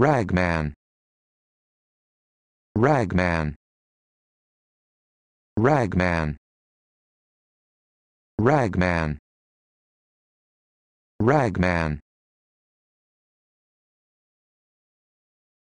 Ragman. Ragman. Ragman. Ragman. Ragman.